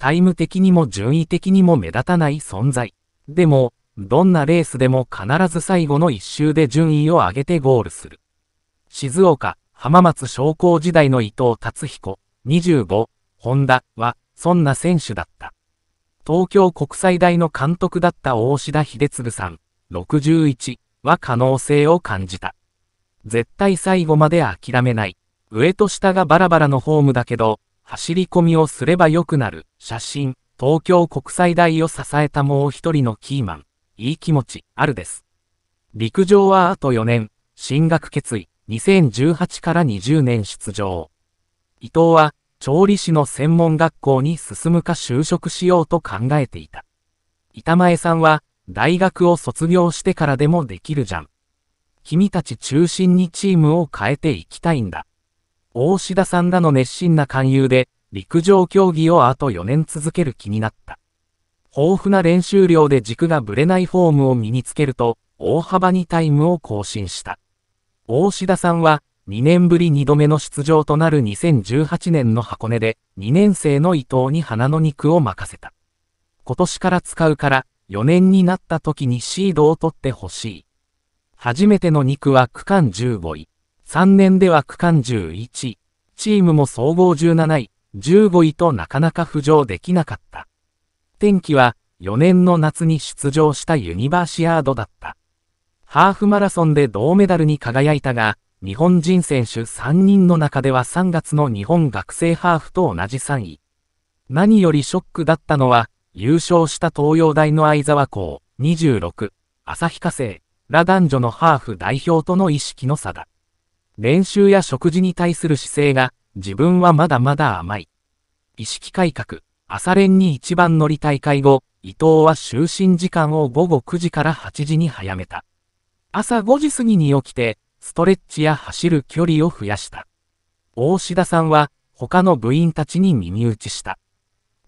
タイム的にも順位的にも目立たない存在。でも、どんなレースでも必ず最後の1周で順位を上げてゴールする。静岡、浜松商工時代の伊藤達彦、25、ホンダは、そんな選手だった。東京国際大の監督だった大志田秀嗣さん、61は可能性を感じた。絶対最後まで諦めない。上と下がバラバラのホームだけど、走り込みをすれば良くなる、写真、東京国際大を支えたもう一人のキーマン、いい気持ち、あるです。陸上はあと4年、進学決意、2018から20年出場。伊藤は、調理師の専門学校に進むか就職しようと考えていた。板前さんは、大学を卒業してからでもできるじゃん。君たち中心にチームを変えていきたいんだ。大志田さんらの熱心な勧誘で、陸上競技をあと4年続ける気になった。豊富な練習量で軸がぶれないフォームを身につけると、大幅にタイムを更新した。大志田さんは、2年ぶり2度目の出場となる2018年の箱根で、2年生の伊藤に花の肉を任せた。今年から使うから、4年になった時にシードを取ってほしい。初めての肉は区間15位。3年では区間11、チームも総合17位、15位となかなか浮上できなかった。天気は4年の夏に出場したユニバーシアードだった。ハーフマラソンで銅メダルに輝いたが、日本人選手3人の中では3月の日本学生ハーフと同じ3位。何よりショックだったのは、優勝した東洋大の相沢校26、旭化成、ラ男女のハーフ代表との意識の差だ。練習や食事に対する姿勢が、自分はまだまだ甘い。意識改革、朝練に一番乗り大会後、伊藤は就寝時間を午後9時から8時に早めた。朝5時過ぎに起きて、ストレッチや走る距離を増やした。大志田さんは、他の部員たちに耳打ちした。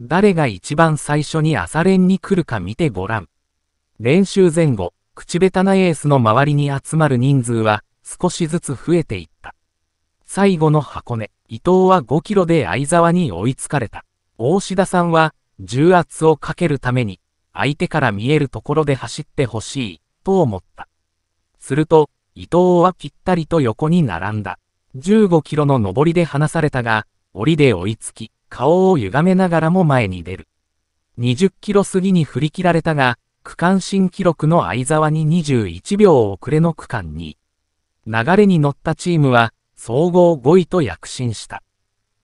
誰が一番最初に朝練に来るか見てごらん。練習前後、口下手なエースの周りに集まる人数は、少しずつ増えていった。最後の箱根、伊藤は5キロで相沢に追いつかれた。大志田さんは、重圧をかけるために、相手から見えるところで走ってほしい、と思った。すると、伊藤はぴったりと横に並んだ。15キロの上りで離されたが、檻で追いつき、顔を歪めながらも前に出る。20キロ過ぎに振り切られたが、区間新記録の相沢に21秒遅れの区間に、流れに乗ったチームは総合5位と躍進した。